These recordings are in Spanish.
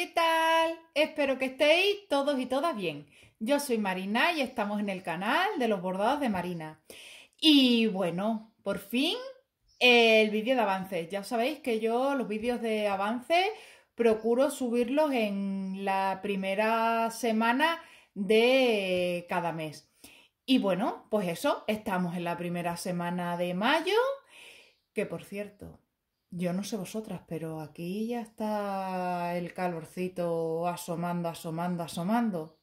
¿qué tal? Espero que estéis todos y todas bien. Yo soy Marina y estamos en el canal de los bordados de Marina. Y bueno, por fin el vídeo de avances. Ya sabéis que yo los vídeos de avances procuro subirlos en la primera semana de cada mes. Y bueno, pues eso, estamos en la primera semana de mayo, que por cierto, yo no sé vosotras, pero aquí ya está el calorcito asomando, asomando, asomando.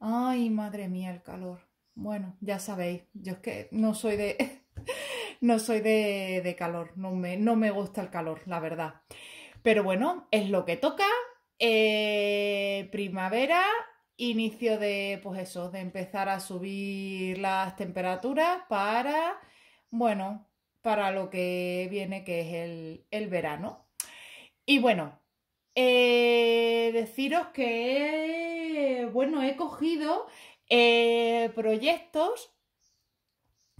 Ay, madre mía, el calor. Bueno, ya sabéis, yo es que no soy de. no soy de, de calor, no me, no me, gusta el calor, la verdad. Pero bueno, es lo que toca. Eh, primavera, inicio de, pues eso, de empezar a subir las temperaturas para, bueno, para lo que viene, que es el, verano. Y bueno, eh, deciros que, bueno, he cogido eh, proyectos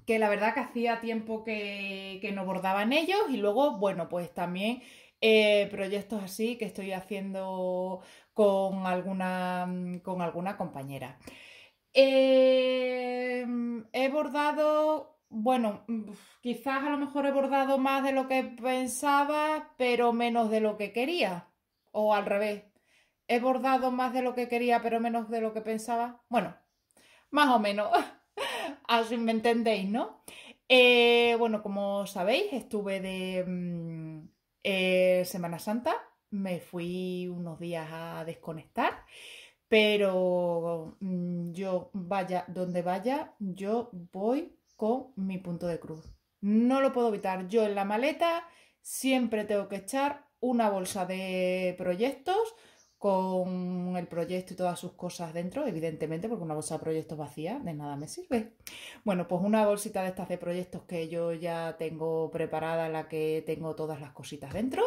que la verdad que hacía tiempo que, no bordaban ellos y luego, bueno, pues también eh, proyectos así que estoy haciendo con alguna, mm, con alguna compañera. he bordado bueno, mm, quizás a lo mejor he bordado más de lo que pensaba, pero menos de lo que quería. O al revés, he bordado más de lo que quería, pero menos de lo que pensaba. Bueno, más o menos. Así me entendéis, ¿no? Eh, bueno, como sabéis, estuve de mm, eh, Semana Santa. Me fui unos días a desconectar pero mm, yo vaya donde vaya, yo voy con mi punto de cruz. No lo puedo evitar. Yo en la maleta siempre tengo que echar una bolsa de proyectos con el proyecto y todas sus cosas dentro, evidentemente, porque una bolsa de proyectos vacía de nada me sirve. Bueno, pues una bolsita de estas de proyectos que yo ya tengo preparada, la que tengo todas las cositas dentro.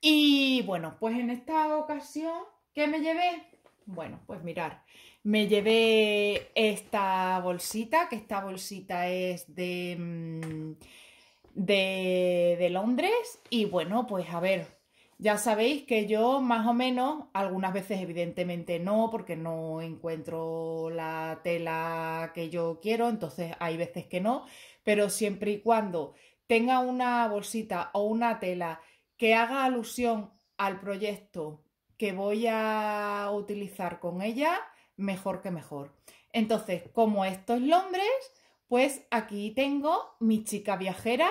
Y bueno, pues en esta ocasión, que me llevé? Bueno, pues mirar, me llevé esta bolsita, que esta bolsita es de, mm, de, de, Londres. Y bueno, pues a ver, ya sabéis que yo más o menos, algunas veces evidentemente no, porque no encuentro la tela que yo quiero, entonces hay veces que no, pero siempre y cuando tenga una bolsita o una tela que haga alusión al proyecto voy a utilizar con ella, mejor que mejor. Entonces, como esto es Londres, pues aquí tengo mi chica viajera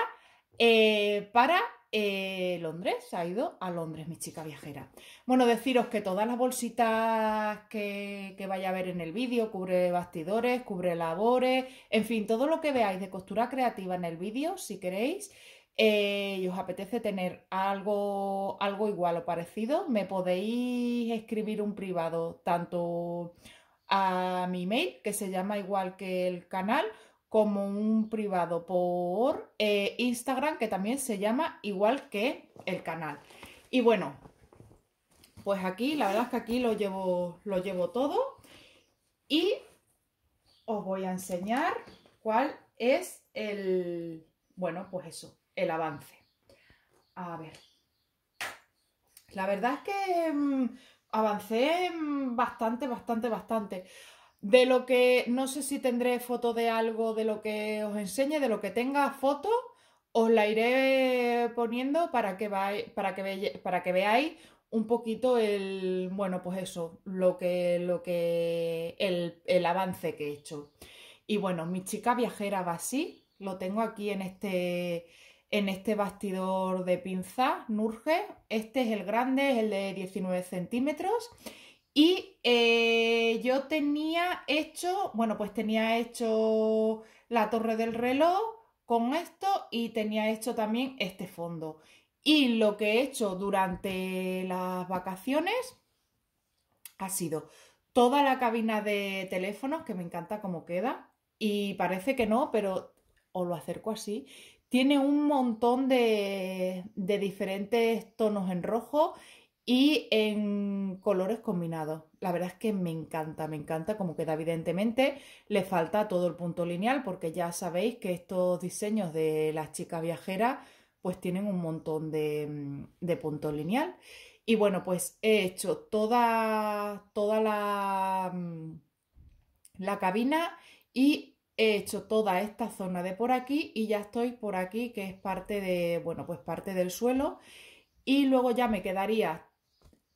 eh, para eh, Londres. ha ido a Londres mi chica viajera. Bueno, deciros que todas las bolsitas que, que vaya a ver en el vídeo, cubre bastidores, cubre labores, en fin, todo lo que veáis de costura creativa en el vídeo, si queréis, eh, y os apetece tener algo, algo igual o parecido, me podéis escribir un privado tanto a mi mail, que se llama igual que el canal, como un privado por eh, Instagram, que también se llama igual que el canal. Y bueno, pues aquí, la verdad es que aquí lo llevo, lo llevo todo y os voy a enseñar cuál es el... Bueno, pues eso el avance. A ver. La verdad es que mm, avancé mm, bastante, bastante, bastante. De lo que no sé si tendré foto de algo de lo que os enseñe, de lo que tenga foto, os la iré poniendo para que, para que, para que veáis un poquito el, bueno, pues eso, lo que, lo que, el, el avance que he hecho. Y bueno, mi chica viajera va así, lo tengo aquí en este, en este bastidor de pinza Nurge. Este es el grande, es el de 19 centímetros. Y eh, yo tenía hecho, bueno, pues tenía hecho la torre del reloj con esto y tenía hecho también este fondo. Y lo que he hecho durante las vacaciones ha sido toda la cabina de teléfonos, que me encanta cómo queda, y parece que no, pero os lo acerco así, tiene un montón de, diferentes tonos en rojo y en colores combinados. La verdad es que me encanta, me encanta como queda. Evidentemente le falta todo el punto lineal porque ya sabéis que estos diseños de las chicas viajeras pues tienen un montón de, mm, de punto lineal. Y bueno, pues he hecho toda, toda la, mm, la cabina y he hecho toda esta zona de por aquí y ya estoy por aquí, que es parte de, bueno, pues parte del suelo. Y luego ya me quedaría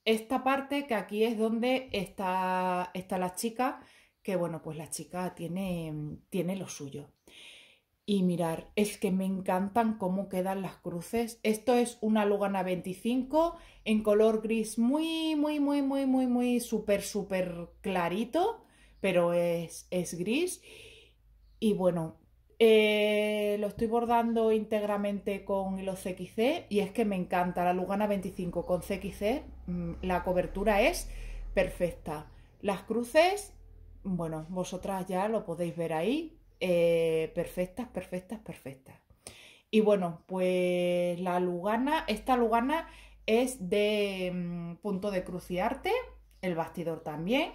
esta parte, que aquí es donde está, está la chica, que bueno, pues la chica tiene, tiene lo suyo. Y mirar, es que me encantan cómo quedan las cruces. Esto es una Lugana 25 en color gris muy, muy, muy, muy, muy, muy súper, súper clarito, pero es, es gris. Y bueno, eh, lo estoy bordando íntegramente con los CXC y es que me encanta la Lugana 25 con CXC. Mm, la cobertura es perfecta. Las cruces, bueno, vosotras ya lo podéis ver ahí. Eh, perfectas, perfectas, perfectas. Y bueno, pues la Lugana, esta Lugana es de mm, punto de cruciarte, el bastidor también.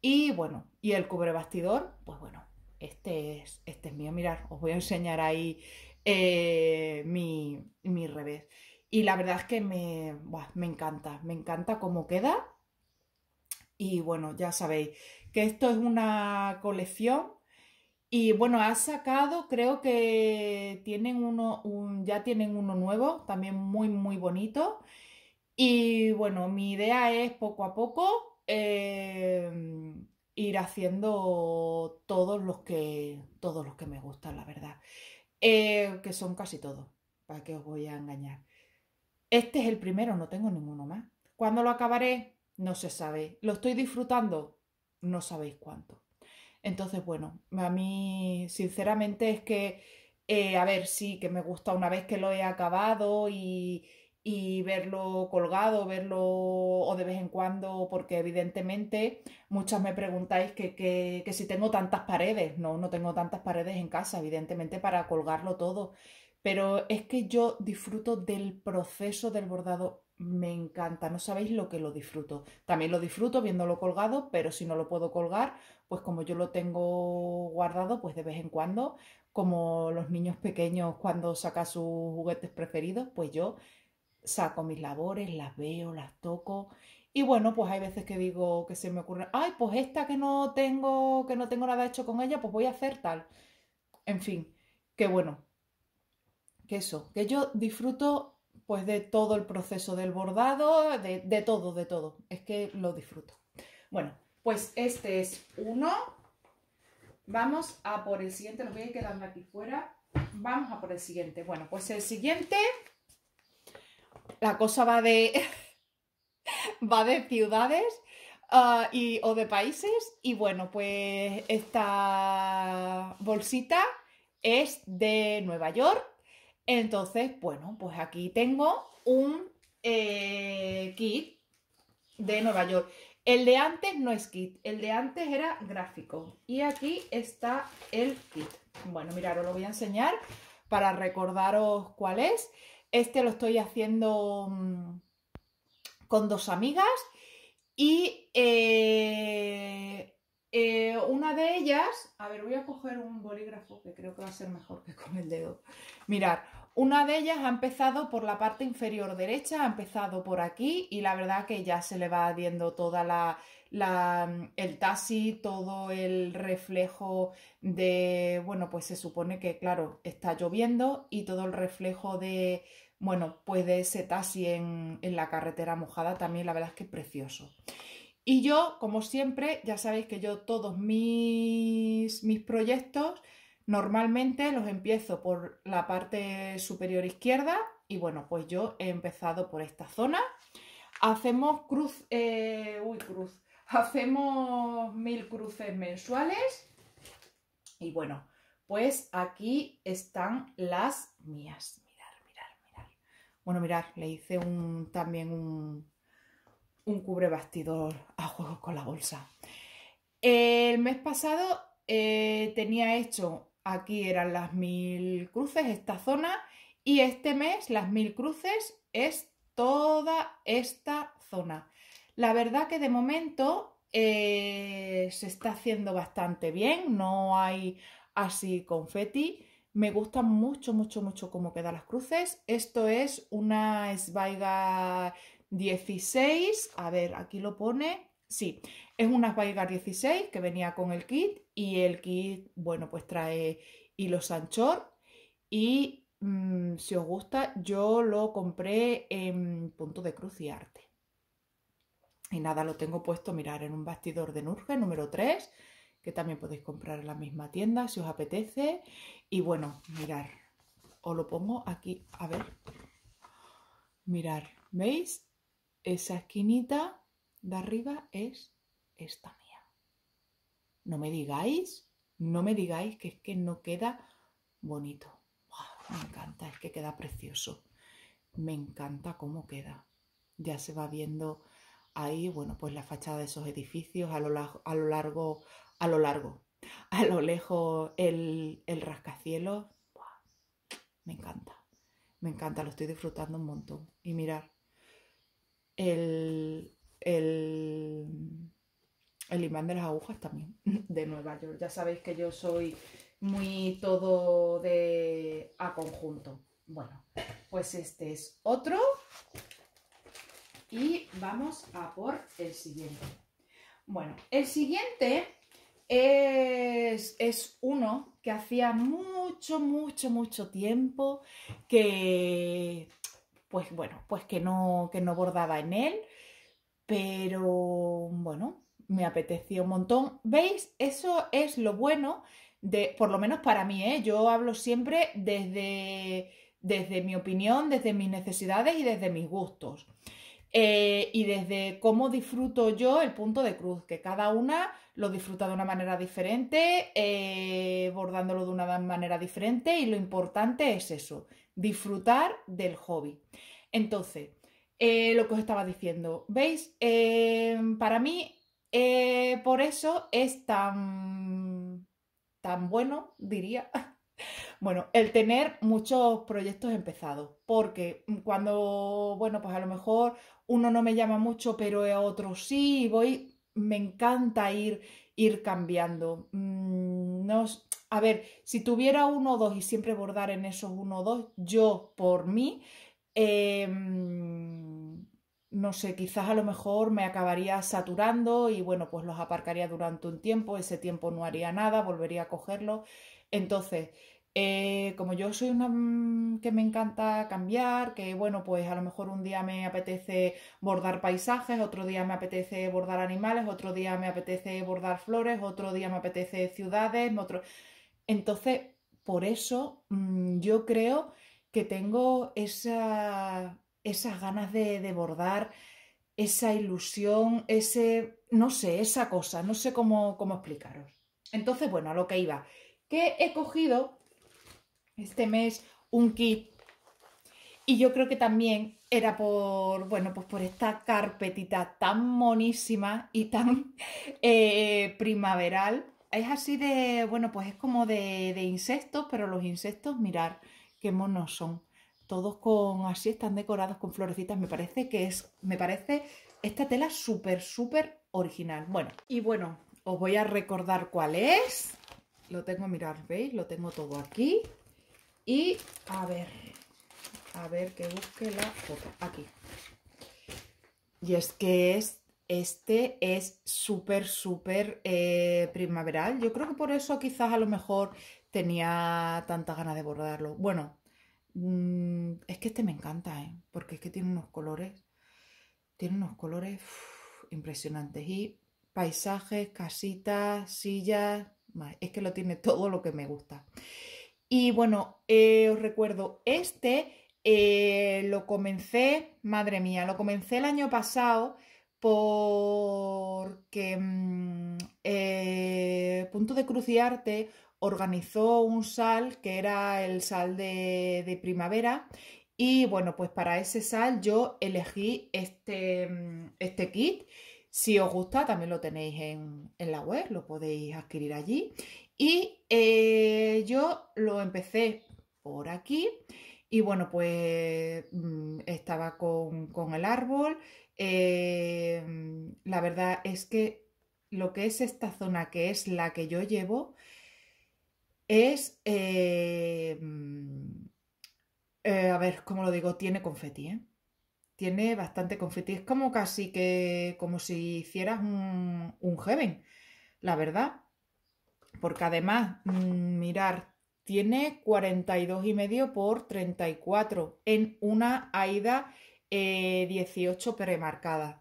Y bueno, y el cubre bastidor, pues bueno, este es, este es mío, mirar, os voy a enseñar ahí eh, mi, mi, revés. Y la verdad es que me, encanta, me encanta cómo queda. Y bueno, ya sabéis que esto es una colección y bueno, ha sacado, creo que tienen uno, ya tienen uno nuevo, también muy, muy bonito. Y bueno, mi idea es poco a poco eh, ir haciendo todos los que, todos los que me gustan, la verdad. Eh, que son casi todos, para que os voy a engañar. Este es el primero, no tengo ninguno más. Cuando lo acabaré? No se sabe. ¿Lo estoy disfrutando? No sabéis cuánto. Entonces, bueno, a mí sinceramente es que, eh, a ver, sí, que me gusta una vez que lo he acabado y, y verlo colgado, verlo o de vez en cuando, porque evidentemente muchas me preguntáis que, que, si tengo tantas paredes, no, no tengo tantas paredes en casa, evidentemente para colgarlo todo, pero es que yo disfruto del proceso del bordado, me encanta, no sabéis lo que lo disfruto, también lo disfruto viéndolo colgado, pero si no lo puedo colgar, pues como yo lo tengo guardado, pues de vez en cuando, como los niños pequeños cuando saca sus juguetes preferidos, pues yo saco mis labores, las veo, las toco. Y bueno, pues hay veces que digo que se me ocurre, ay, pues esta que no tengo, que no tengo nada hecho con ella, pues voy a hacer tal. En fin, que bueno, que eso, que yo disfruto pues de todo el proceso del bordado, de, todo, de todo. Es que lo disfruto. Bueno, pues este es uno. Vamos a por el siguiente, los voy a quedar aquí fuera. Vamos a por el siguiente. Bueno, pues el siguiente la cosa va de, va de ciudades ah, o de países. Y bueno, pues esta bolsita es de Nueva York. Entonces, bueno, pues aquí tengo un eh, kit de Nueva York. El de antes no es kit, el de antes era gráfico. Y aquí está el kit. Bueno, mirad, os lo voy a enseñar para recordaros cuál es. Este lo estoy haciendo mm, con dos amigas y eh, eh, una de ellas, a ver, voy a coger un bolígrafo que creo que va a ser mejor que con el dedo. Mirad, una de ellas ha empezado por la parte inferior derecha, ha empezado por aquí y la verdad que ya se le va viendo toda mm, el taxi, todo el reflejo de, bueno, pues se supone que claro, está lloviendo y todo el reflejo de, bueno, pues de ese taxi en, la carretera mojada también la verdad es que es precioso. Y yo, como siempre, ya sabéis que yo todos mis, proyectos normalmente los empiezo por la parte superior izquierda y bueno, pues yo he empezado por esta zona. Hacemos cruz, eh, uy, cruz, hacemos mil cruces mensuales y bueno, pues aquí están las mías. Bueno, mirad, le hice también un, cubre bastidor a juego con la bolsa. El mes pasado eh, tenía hecho, aquí eran las mil cruces, esta zona, y este mes las mil cruces es toda esta zona. La verdad que de momento eh, se está haciendo bastante bien, no hay así confeti. Me gusta mucho, mucho, mucho cómo quedan las cruces. Esto es una Svaiga 16. A ver, aquí lo pone. Sí, es una Svaiga 16 que venía con el kit y el kit, bueno, pues trae hilos anchor y mm, si os gusta, yo lo compré en Punto de Cruz y Arte. Y nada, lo tengo puesto, mirar, en un bastidor de Nurge número 3 que también podéis comprar en la misma tienda si os apetece. Y bueno, mirar, os lo pongo aquí, a ver, mirar, ¿veis? Esa esquinita de arriba es esta mía. No me digáis, no me digáis que es que no queda bonito. me encanta, es que queda precioso. Me encanta cómo queda. Ya se va viendo ahí, bueno, pues la fachada de esos edificios a lo largo, a lo largo. A lo lejos el, el rascacielos, me encanta, me encanta, lo estoy disfrutando un montón. Y mirar, el, el, el imán de las agujas también, de Nueva York. Ya sabéis que yo soy muy todo de a conjunto. Bueno, pues este es otro. Y vamos a por el siguiente. Bueno, el siguiente es, es, uno que hacía mucho, mucho, mucho tiempo que, pues bueno, pues que no, que no bordaba en él, pero bueno, me apeteció un montón. ¿Veis? Eso es lo bueno de, por lo menos para mí, ¿eh? yo hablo siempre desde, desde mi opinión, desde mis necesidades y desde mis gustos. Eh, y desde cómo disfruto yo el punto de cruz, que cada una lo disfruta de una manera diferente, eh, bordándolo de una manera diferente y lo importante es eso, disfrutar del hobby. Entonces, eh, lo que os estaba diciendo, ¿veis? para mí, por eso es tan, tan bueno, diría, bueno, el tener muchos proyectos empezados, porque cuando, bueno, pues a lo mejor uno no me llama mucho, pero a otro sí, voy, me encanta ir, ir cambiando. Mm, no, a ver, si tuviera uno o dos y siempre bordar en esos uno o dos, yo por mí, em, no sé, quizás a lo mejor me acabaría saturando y bueno, pues los aparcaría durante un tiempo, ese tiempo no haría nada, volvería a cogerlos. Entonces, eh, como yo soy una mm, que me encanta cambiar, que bueno, pues a lo mejor un día me apetece bordar paisajes, otro día me apetece bordar animales, otro día me apetece bordar flores, otro día me apetece ciudades, otro... Entonces, por eso mm, yo creo que tengo esa, esas ganas de, bordar, esa ilusión, ese, no sé, esa cosa, no sé cómo, cómo explicaros. Entonces, bueno, a lo que iba, que he cogido este mes un kit. Y yo creo que también era por, bueno, pues por esta carpetita tan monísima y tan eh, primaveral. Es así de, bueno, pues es como de, insectos, pero los insectos, mirar qué monos son. Todos con así están decorados con florecitas. Me parece que es, me parece esta tela súper, súper original. Bueno, y bueno, os voy a recordar cuál es. Lo tengo, mirar ¿veis? Lo tengo todo aquí. Y a ver, a ver que busque la foto. Aquí. Y es que es, este es súper, súper eh, primaveral. Yo creo que por eso quizás a lo mejor tenía tanta ganas de bordarlo. Bueno, mm, es que este me encanta, ¿eh? porque es que tiene unos colores, tiene unos colores impresionantes. Y paisajes, casitas, sillas, es que lo tiene todo lo que me gusta. Y bueno, eh, os recuerdo, este eh, lo comencé, madre mía, lo comencé el año pasado porque mm, eh, Punto de Cruciarte organizó un sal que era el sal de, primavera y bueno, pues para ese sal yo elegí este, mm, este kit. Si os gusta, también lo tenéis en, en, la web, lo podéis adquirir allí. Y eh, yo lo empecé por aquí y bueno, pues mm, estaba con, el árbol. Eh, mm, la verdad es que lo que es esta zona, que es la que yo llevo, es, eh, mm, a ver, ¿cómo lo digo? Tiene confeti, Tiene bastante confeti. Es como casi que, como si hicieras un, un heaven, la verdad porque además, mm, mirar, tiene 42 y medio por 34 en una AIDA eh, 18 premarcada.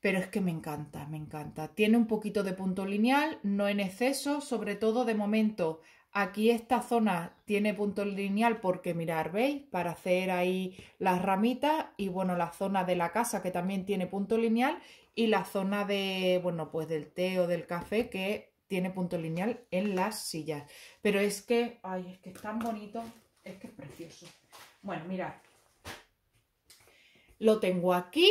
Pero es que me encanta, me encanta. Tiene un poquito de punto lineal, no en exceso, sobre todo de momento. Aquí esta zona tiene punto lineal porque mirar, ¿veis? Para hacer ahí las ramitas y bueno, la zona de la casa que también tiene punto lineal y la zona de, bueno, pues del té o del café que tiene punto lineal en las sillas. Pero es que, ay, es que es tan bonito, es que es precioso. Bueno, mirad. Lo tengo aquí,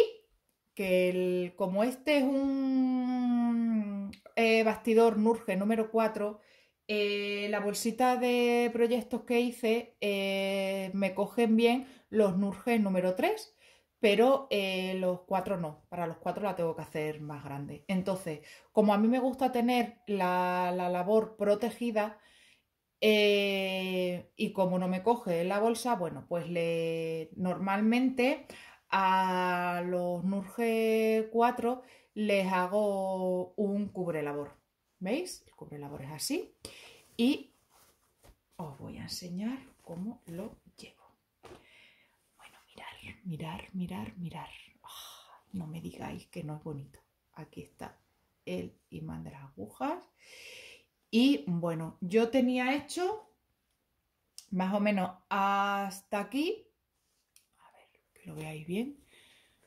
que el, como este es un eh, bastidor Nurge número 4, eh, la bolsita de proyectos que hice eh, me cogen bien los Nurge número 3 pero eh, los cuatro no, para los cuatro la tengo que hacer más grande. Entonces, como a mí me gusta tener la, labor protegida eh, y como no me coge la bolsa, bueno, pues le normalmente a los Nurge 4 les hago un cubre labor. ¿Veis? El cubre labor es así y os voy a enseñar cómo lo mirar, mirar, mirar. Ah, no me digáis que no es bonito. Aquí está el imán de las agujas. Y bueno, yo tenía hecho más o menos hasta aquí. A ver, que lo veáis bien.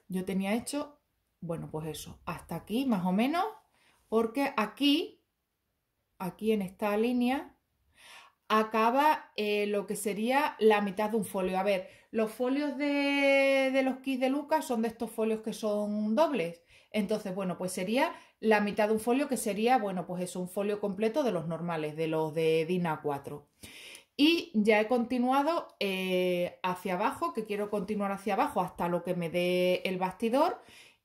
Yo tenía hecho, bueno, pues eso, hasta aquí más o menos. Porque aquí, aquí en esta línea, acaba eh, lo que sería la mitad de un folio. A ver, los folios de, los kits de Lucas son de estos folios que son dobles. Entonces, bueno, pues sería la mitad de un folio que sería, bueno, pues es un folio completo de los normales, de los de DINA 4. Y ya he continuado eh, hacia abajo, que quiero continuar hacia abajo hasta lo que me dé el bastidor.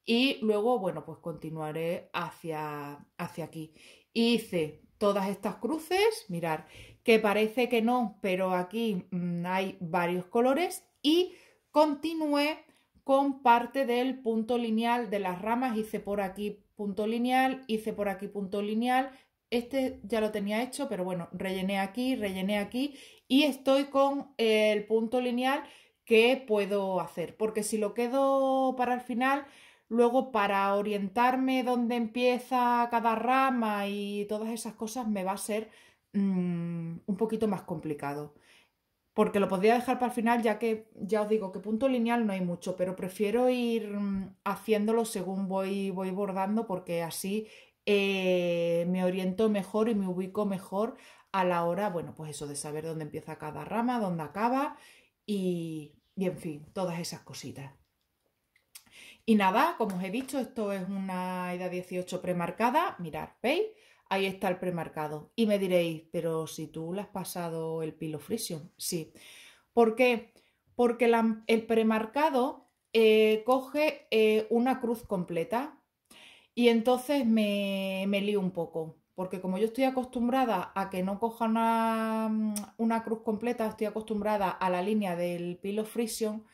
Y luego, bueno, pues continuaré hacia, hacia aquí. Hice todas estas cruces, mirar, que parece que no, pero aquí mm, hay varios colores y continué con parte del punto lineal de las ramas, hice por aquí punto lineal, hice por aquí punto lineal, este ya lo tenía hecho, pero bueno, rellené aquí, rellené aquí y estoy con el punto lineal que puedo hacer, porque si lo quedo para el final, luego para orientarme dónde empieza cada rama y todas esas cosas me va a ser Mm, un poquito más complicado. Porque lo podría dejar para el final, ya que ya os digo que punto lineal no hay mucho, pero prefiero ir mm, haciéndolo según voy, voy bordando, porque así eh, me oriento mejor y me ubico mejor a la hora, bueno, pues eso de saber dónde empieza cada rama, dónde acaba y, y en fin, todas esas cositas. Y nada, como os he dicho, esto es una edad 18 premarcada. mirar ¿veis? ahí está el premarcado. Y me diréis, pero si tú le has pasado el pilofrisión, sí. ¿Por qué? Porque el premarcado eh, coge eh, una cruz completa y entonces me, me, lío un poco. Porque como yo estoy acostumbrada a que no coja una, cruz completa, estoy acostumbrada a la línea del pilofrisión,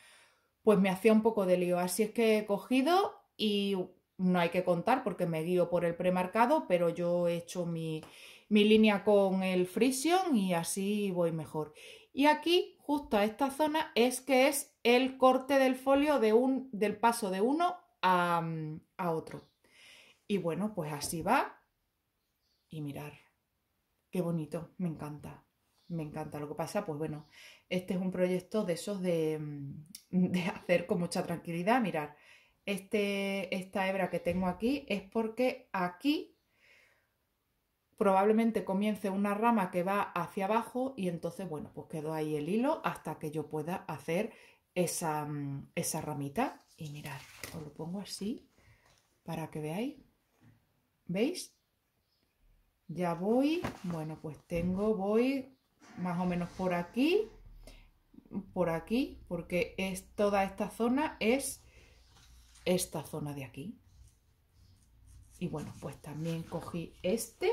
pues me hacía un poco de lío. Así es que he cogido y no hay que contar porque me guío por el premarcado, pero yo he hecho mi, mi línea con el frision y así voy mejor. Y aquí, justo a esta zona, es que es el corte del folio de un, del paso de uno a, a otro. Y bueno, pues así va. Y mirar, qué bonito, me encanta me encanta. Lo que pasa, pues bueno, este es un proyecto de esos de, de hacer con mucha tranquilidad. Mirar, este, esta hebra que tengo aquí es porque aquí probablemente comience una rama que va hacia abajo y entonces, bueno, pues quedó ahí el hilo hasta que yo pueda hacer esa, mm, ramita. Y mirad, os lo pongo así para que veáis. ¿Veis? Ya voy, bueno, pues tengo, voy más o menos por aquí, por aquí, porque es, toda esta zona es esta zona de aquí. Y bueno, pues también cogí este.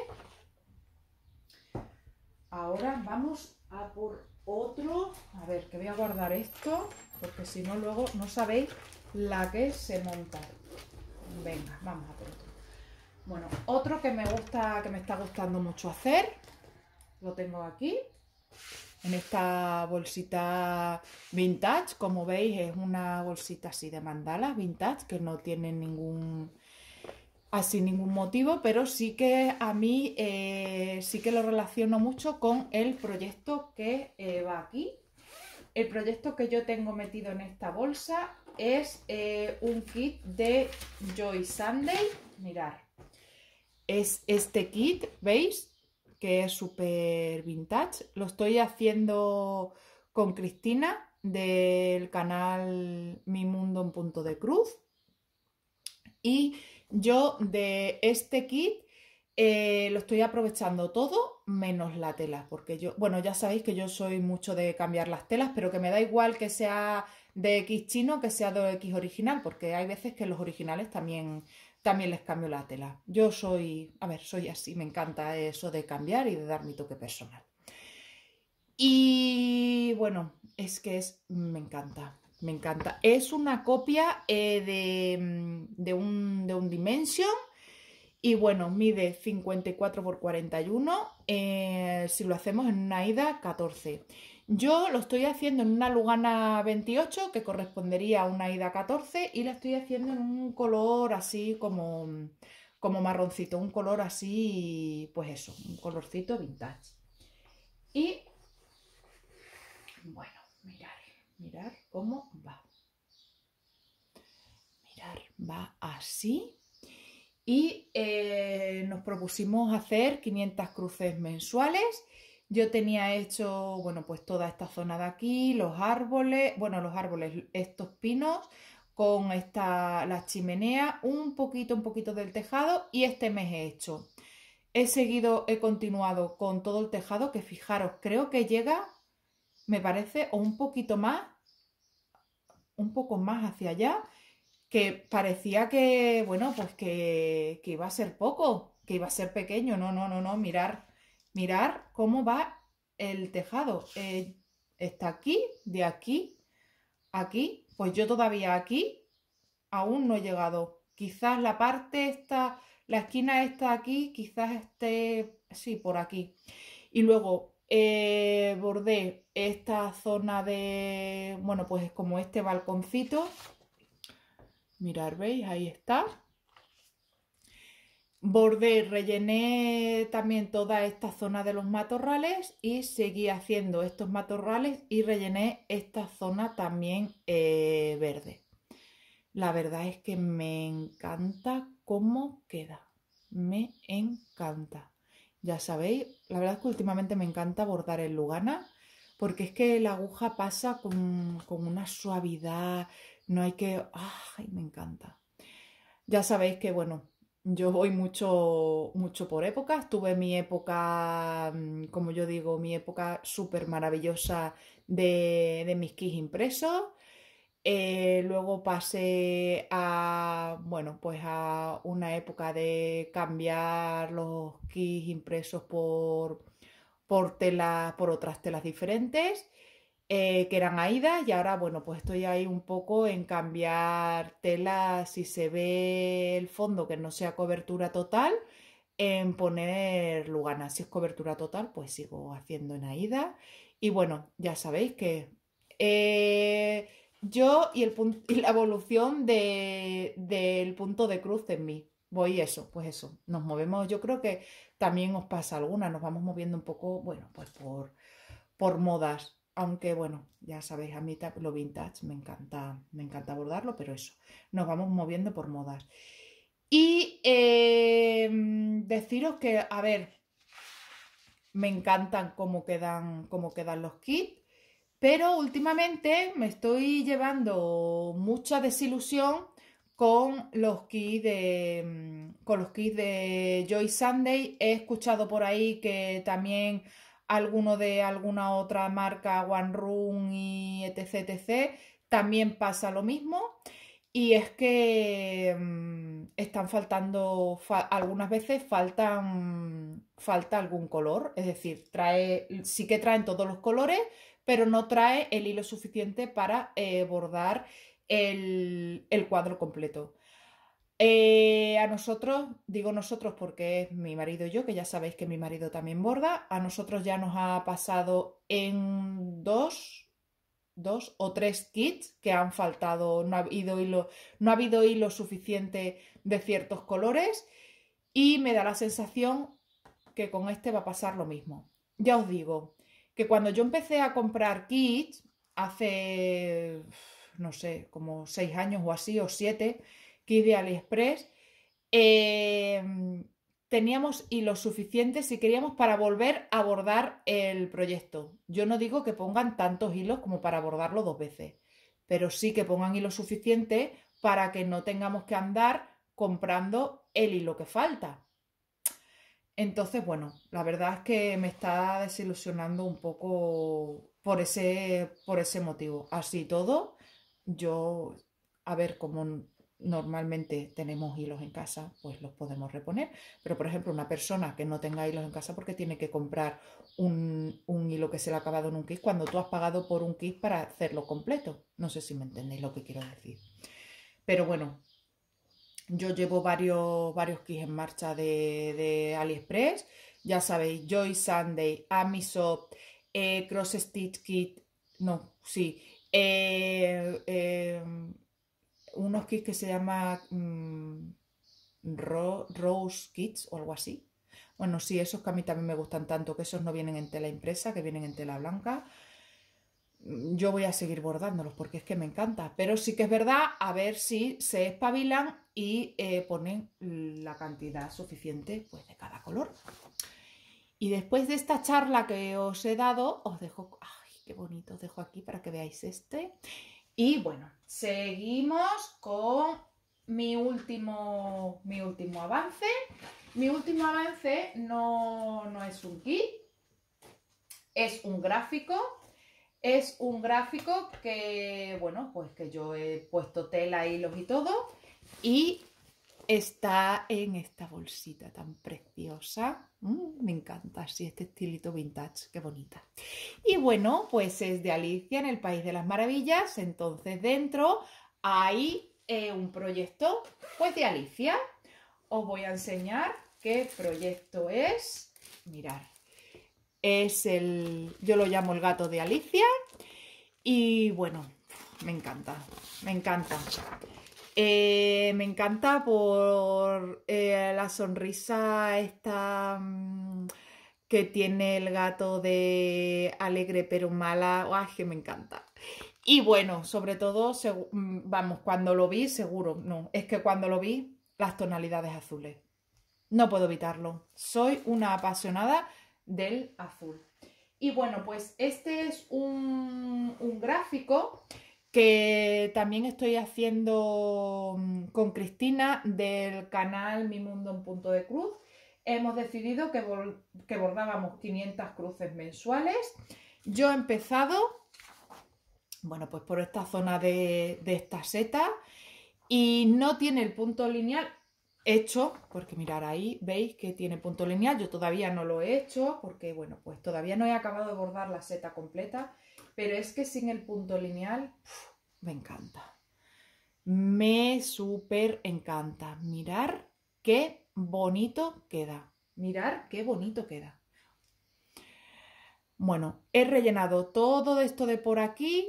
Ahora vamos a por otro. A ver, que voy a guardar esto, porque si no luego no sabéis la que se monta. Venga, vamos a por otro. Bueno, otro que me gusta, que me está gustando mucho hacer. Lo tengo aquí en esta bolsita vintage. Como veis es una bolsita así de mandalas vintage que no tiene ningún así ningún motivo, pero sí que a mí eh, sí que lo relaciono mucho con el proyecto que eh, va aquí. El proyecto que yo tengo metido en esta bolsa es eh, un kit de Joy Sunday. Mirad, es este kit, ¿veis? que es súper vintage. Lo estoy haciendo con Cristina del canal Mi Mundo en Punto de Cruz. Y yo de este kit eh, lo estoy aprovechando todo menos la tela, porque yo, bueno, ya sabéis que yo soy mucho de cambiar las telas, pero que me da igual que sea de X chino que sea de X original, porque hay veces que los originales también también les cambio la tela. Yo soy, a ver, soy así, me encanta eso de cambiar y de dar mi toque personal. Y bueno, es que es, me encanta, me encanta. Es una copia eh, mm, de, un, de Dimension y bueno, mide 54 por 41 eh, si lo hacemos en una ida 14. Yo lo estoy haciendo en una Lugana 28 que correspondería a una Ida 14 y la estoy haciendo en un color así mm, como, marroncito, un color así, pues eso, un colorcito vintage. Y bueno, mirar, mirar cómo va. Mirar, va así. Y eh, nos propusimos hacer 500 cruces mensuales yo tenía hecho, bueno, pues toda esta zona de aquí, los árboles, bueno, los árboles, estos pinos, con esta, las chimenea un poquito, un poquito del tejado y este mes he hecho. He seguido, he continuado con todo el tejado, que fijaros, creo que llega, me parece, o un poquito más, un poco más hacia allá, que parecía que, bueno, pues que, que iba a ser poco, que iba a ser pequeño. No, no, no, no, mirar Mirar cómo va el tejado. Eh, está aquí, de aquí, aquí. Pues yo todavía aquí aún no he llegado. Quizás la parte esta, la esquina está aquí, quizás esté, sí, por aquí. Y luego eh, bordé esta zona de, bueno, pues como este balconcito. Mirar, ¿veis? Ahí está. Bordé, rellené también toda esta zona de los matorrales y seguí haciendo estos matorrales y rellené esta zona también eh, verde. La verdad es que me encanta cómo queda, me encanta. Ya sabéis, la verdad es que últimamente me encanta bordar en Lugana porque es que la aguja pasa con, con una suavidad, no hay que... ¡Ay, me encanta! Ya sabéis que, bueno, yo voy mucho, por épocas. Tuve mi época, mm, como yo digo, mi época súper maravillosa de, mis kits impresos. Eh, luego pasé a, pues a una época de cambiar los kits impresos por, por otras telas diferentes. Eh, que eran Aida y ahora, bueno, pues estoy ahí un poco en cambiar tela si se ve el fondo que no sea cobertura total, en poner Lugana. Si es cobertura total, pues sigo haciendo en Aida. Y bueno, ya sabéis que eh, yo y, el la evolución del punto de cruz en mí. Voy eso, pues eso, nos movemos, yo creo que también os pasa alguna, nos vamos moviendo un poco, bueno, pues por, por modas. Aunque bueno, ya sabéis, a mí lo vintage me encanta, me encanta abordarlo, pero eso, nos vamos moviendo por modas. Y em, deciros que, a ver, me encantan cómo quedan, quedan los kits, pero últimamente me estoy llevando mucha desilusión con los kits de, em, con los kits de Joy Sunday. He escuchado por ahí que también alguno de alguna otra marca, One Room y etc, también pasa lo mismo. Y es que mm, están faltando, algunas veces faltan, falta algún color, es decir, trae, sí que traen todos los colores, pero no trae el hilo suficiente para eh, bordar el, cuadro completo. Eh, a nosotros, digo nosotros porque es mi marido y yo, que ya sabéis que mi marido también borda, a nosotros ya nos ha pasado en dos, dos o tres kits que han faltado, no ha habido hilo, no ha habido hilo suficiente de ciertos colores y me da la sensación que con este va a pasar lo mismo. Ya os digo que cuando yo empecé a comprar kits hace, no sé, como seis años o así o siete, que de AliExpress, em, teníamos hilos suficientes si queríamos para volver a bordar... el proyecto. Yo no digo que pongan tantos hilos como para bordarlo dos veces, pero sí que pongan hilos suficientes para que no tengamos que andar comprando el hilo que falta. Entonces, bueno, la verdad es que me está desilusionando un poco por ese, por ese motivo. Así todo, yo, a ver, como normalmente tenemos hilos en casa, pues los podemos reponer. Pero, por ejemplo, una persona que no tenga hilos en casa porque tiene que comprar un, hilo que se le ha acabado en un kit cuando tú has pagado por un kit para hacerlo completo. No sé si me entendéis lo que quiero decir. Pero bueno, yo llevo varios, varios kits en marcha de, AliExpress. Ya sabéis, Joy Sunday, Amisop, eh, Cross Stitch Kit, no, sí, eh, eh unos kits que se llama mm, Rose Kits o algo así. Bueno, sí, esos que a mí también me gustan tanto, que esos no vienen en tela impresa, que vienen en tela blanca. Yo voy a seguir bordándolos porque es que me encanta. Pero sí que es verdad, a ver si se espabilan y eh, ponen la cantidad suficiente pues, de cada color. Y después de esta charla que os he dado, os dejo... ¡Ay, qué bonito! Os dejo aquí para que veáis este. Y bueno, seguimos con mi último, mi último avance. Mi último avance no, no es un kit, es un gráfico. Es un gráfico que, bueno, pues que yo he puesto tela, hilos y todo. Y Está en esta bolsita tan preciosa. Mm, me encanta así este estilito vintage, qué bonita. Y bueno, pues es de Alicia en el País de las Maravillas. Entonces dentro hay eh, un proyecto pues de Alicia. Os voy a enseñar qué proyecto es. Mirad, es el, yo lo llamo el gato de Alicia. Y bueno, me encanta, me encanta. Eh, me encanta por eh, la sonrisa esta mm, que tiene el gato de alegre pero mala. ¡Ay, que me encanta! Y bueno, sobre todo, mm, vamos, cuando lo vi, seguro, no, es que cuando lo vi, las tonalidades azules. No puedo evitarlo. Soy una apasionada del azul. Y bueno, pues este es un gráfico que también estoy haciendo mm, con Cristina del canal Mi Mundo en Punto de Cruz. Hemos decidido que, que bordábamos 500 cruces mensuales. Yo he empezado, bueno, pues por esta zona de, esta seta y no tiene el punto lineal hecho, porque mirar ahí, veis que tiene punto lineal, yo todavía no lo he hecho porque, bueno, pues todavía no he acabado de bordar la seta completa pero es que sin el punto lineal, me encanta. Me súper encanta. Mirar qué bonito queda. Mirar qué bonito queda. Bueno, he rellenado todo esto de por aquí.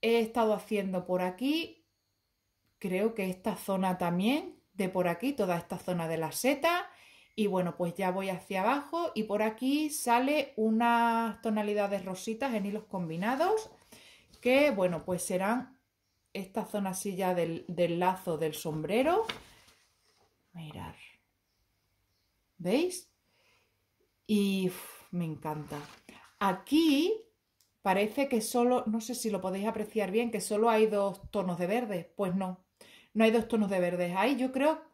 He estado haciendo por aquí. Creo que esta zona también, de por aquí, toda esta zona de la seta y bueno, pues ya voy hacia abajo y por aquí sale unas tonalidades rositas en hilos combinados que, bueno, pues serán esta zona así ya del, lazo del sombrero. Mirad. ¿Veis? Y me encanta. Aquí parece que solo, no sé si lo podéis apreciar bien, que solo hay dos tonos de verde. Pues no, no hay dos tonos de verde. Ahí yo creo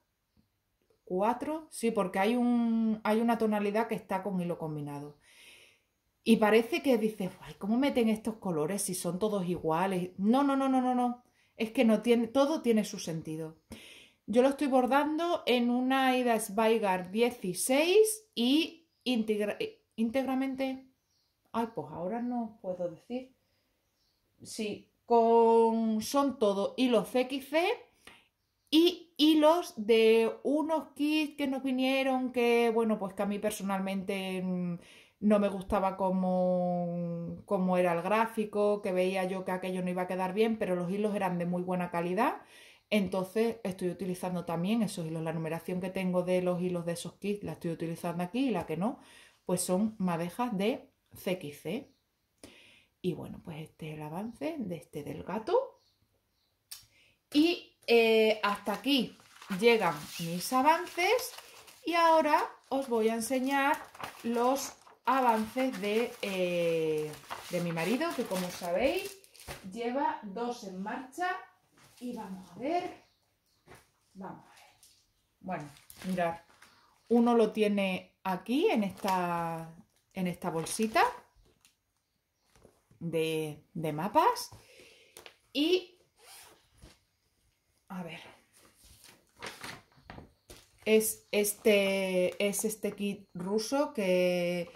4, sí, porque hay, un, hay una tonalidad que está con hilo combinado. Y parece que dices, ay, ¿cómo meten estos colores si son todos iguales? No, no, no, no, no, no. Es que no tiene, todo tiene su sentido. Yo lo estoy bordando en una Ida Sveigar 16 y eh, íntegramente, ay, pues ahora no puedo decir. Sí, con, son todos hilos CXC y hilos de unos kits que nos vinieron que, bueno, pues que a mí personalmente mm, no me gustaba como era el gráfico, que veía yo que aquello no iba a quedar bien, pero los hilos eran de muy buena calidad. Entonces estoy utilizando también esos hilos, la numeración que tengo de los hilos de esos kits la estoy utilizando aquí y la que no, pues son madejas de CXC. Y bueno, pues este es el avance de este del gato. Y eh, hasta aquí llegan mis avances y ahora os voy a enseñar los avances eh, de, mi marido, que como sabéis lleva dos en marcha y vamos a ver, vamos a ver. Bueno, mirad, uno lo tiene aquí en esta, en esta bolsita de, de mapas y a ver, es este, es este kit ruso que,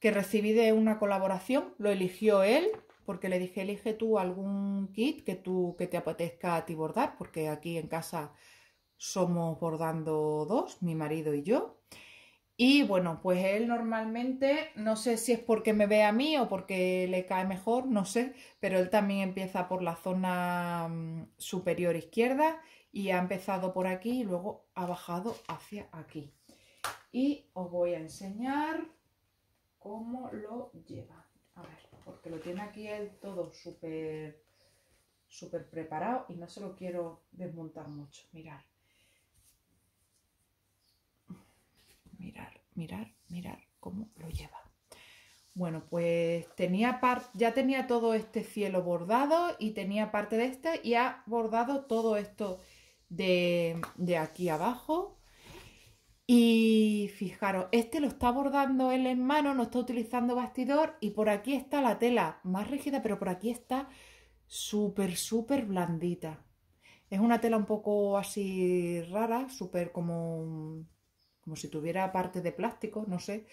que recibí de una colaboración, lo eligió él, porque le dije, elige tú algún kit que, tú, que te apetezca a ti bordar, porque aquí en casa somos bordando dos, mi marido y yo. Y bueno, pues él normalmente, no sé si es porque me ve a mí o porque le cae mejor, no sé, pero él también empieza por la zona mm, superior izquierda y ha empezado por aquí y luego ha bajado hacia aquí. Y os voy a enseñar cómo lo lleva. A ver, porque lo tiene aquí él todo súper preparado y no se lo quiero desmontar mucho. Mirad. mirar, mirar, mirar cómo lo lleva. Bueno, pues tenía ya tenía todo este cielo bordado y tenía parte de este y ha bordado todo esto de, de aquí abajo. Y fijaros, este lo está bordando él en mano, no está utilizando bastidor y por aquí está la tela más rígida, pero por aquí está súper, súper blandita. Es una tela un poco así rara, súper como como si tuviera parte de plástico, no sé.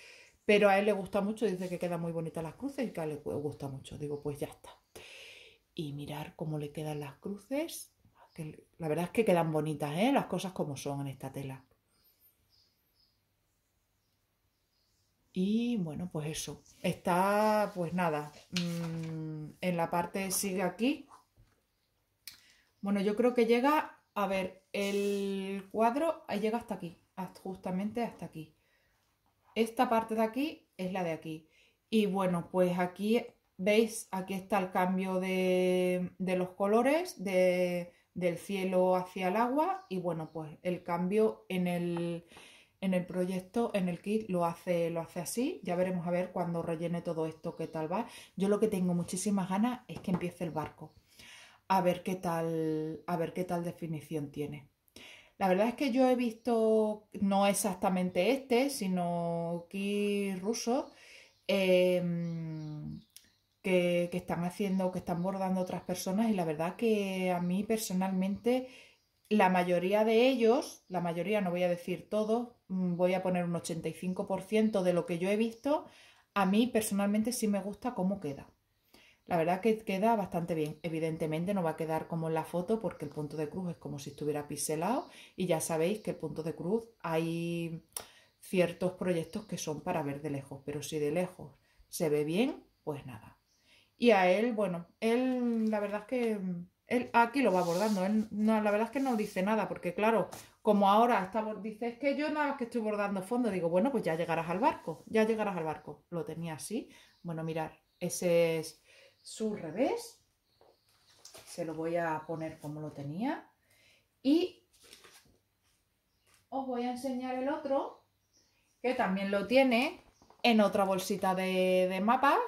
Pero a él le gusta mucho, dice que quedan muy bonitas las cruces y que a él le gusta mucho. Digo, pues ya está. Y mirar cómo le quedan las cruces. la verdad es que quedan bonitas, ¿eh? Las cosas como son en esta tela. Y bueno, pues eso. Está, pues nada, mm, en la parte sigue aquí. Bueno, yo creo que llega, a ver, el cuadro llega hasta aquí justamente hasta aquí. Esta parte de aquí es la de aquí. Y bueno, pues aquí veis, aquí está el cambio de, los colores, del cielo hacia el agua. Y bueno, pues el cambio en el, en el proyecto, en el kit, lo hace, lo hace así. Ya veremos a ver cuando rellene todo esto qué tal va. Yo lo que tengo muchísimas ganas es que empiece el barco. A ver qué tal, a ver qué tal definición tiene. La verdad es que yo he visto, no exactamente este, sino aquí ruso, em, que, que, están haciendo, que están bordando otras personas y la verdad que a mí personalmente la mayoría de ellos, la mayoría no voy a decir todo mm, voy a poner un 85% de lo que yo he visto, a mí personalmente sí me gusta cómo queda. La verdad que queda bastante bien. Evidentemente no va a quedar como en la foto porque el punto de cruz es como si estuviera piselado. y ya sabéis que el punto de cruz hay ciertos proyectos que son para ver de lejos, pero si de lejos se ve bien, pues nada. Y a él, bueno, él la verdad es que él aquí lo va bordando. él, no, la verdad es que no dice nada porque claro, como ahora está, dice es que yo nada más que estoy bordando fondo, digo, bueno, pues ya llegarás al barco, ya llegarás al barco. Lo tenía así. Bueno, mirar, ese es su revés. Se lo voy a poner como lo tenía. Y os voy a enseñar el otro, que también lo tiene en otra bolsita de, mapas.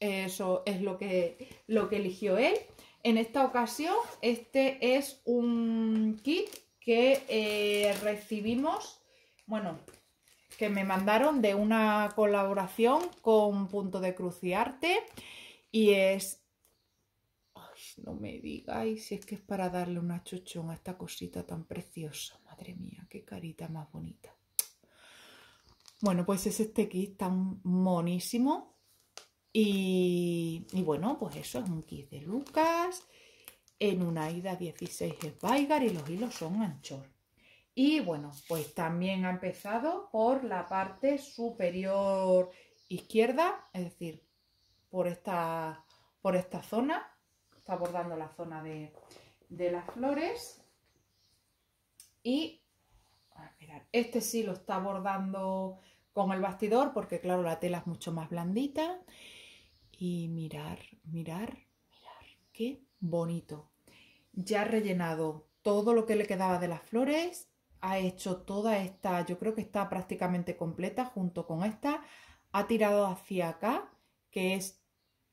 Eso es lo que, lo que eligió él. En esta ocasión, este es un kit que eh, recibimos, bueno, que me mandaron de una colaboración con Punto de arte y es, ay, no me digáis si es que es para darle una chochón a esta cosita tan preciosa. Madre mía, qué carita más bonita. Bueno, pues es este kit tan monísimo. Y, bueno, pues eso es un kit de Lucas en una ida 16 vaigar y los hilos son anchor. Y bueno, pues también ha empezado por la parte superior izquierda, es decir, por esta, por esta zona. Está bordando la zona de, las flores. Y este sí lo está bordando con el bastidor porque claro, la tela es mucho más blandita. Y mirar, mirar, mirar, qué bonito. Ya ha rellenado todo lo que le quedaba de las flores, ha hecho toda esta, yo creo que está prácticamente completa junto con esta, ha tirado hacia acá, que es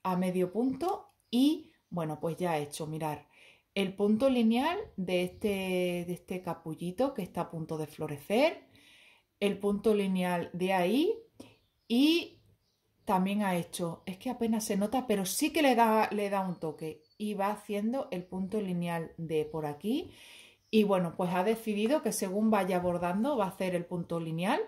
a medio punto y bueno, pues ya ha hecho, mirar el punto lineal de este, de este capullito que está a punto de florecer, el punto lineal de ahí y también ha hecho, es que apenas se nota, pero sí que le da, le da un toque y va haciendo el punto lineal de por aquí y bueno, pues ha decidido que según vaya bordando va a hacer el punto lineal.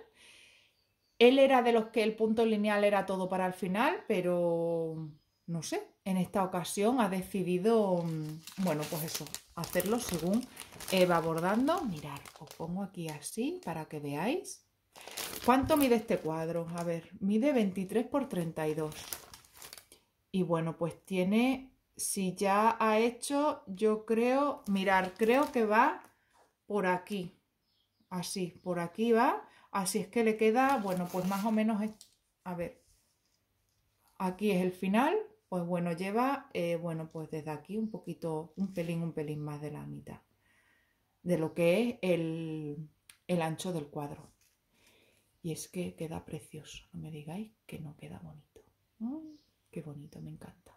Él era de los que el punto lineal era todo para el final, pero no sé, en esta ocasión ha decidido, mm, bueno, pues eso, hacerlo según va abordando. Mirad, os pongo aquí así para que veáis. ¿Cuánto mide este cuadro? A ver, mide 23 por 32. Y bueno, pues tiene, si ya ha hecho, yo creo, mirar, creo que va por aquí. Así, por aquí va. Así es que le queda, bueno, pues más o menos, a ver, aquí es el final pues bueno, lleva, eh, bueno, pues desde aquí un poquito, un pelín, un pelín más de la mitad de lo que es el, ancho del cuadro. Y es que queda precioso, no me digáis que no queda bonito. qué bonito, me encanta.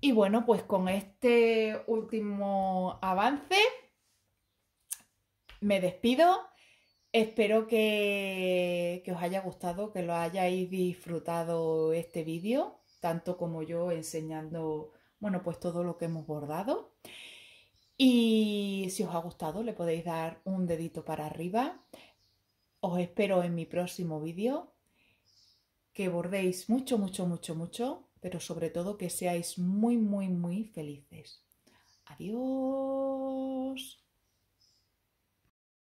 Y bueno, pues con este último avance me despido. Espero que, os haya gustado, que lo hayáis disfrutado este vídeo, tanto como yo enseñando, bueno, pues todo lo que hemos bordado. Y si os ha gustado, le podéis dar un dedito para arriba. Os espero en mi próximo vídeo. Que bordéis mucho, mucho, mucho, mucho, pero sobre todo que seáis muy, muy, muy felices. Adiós.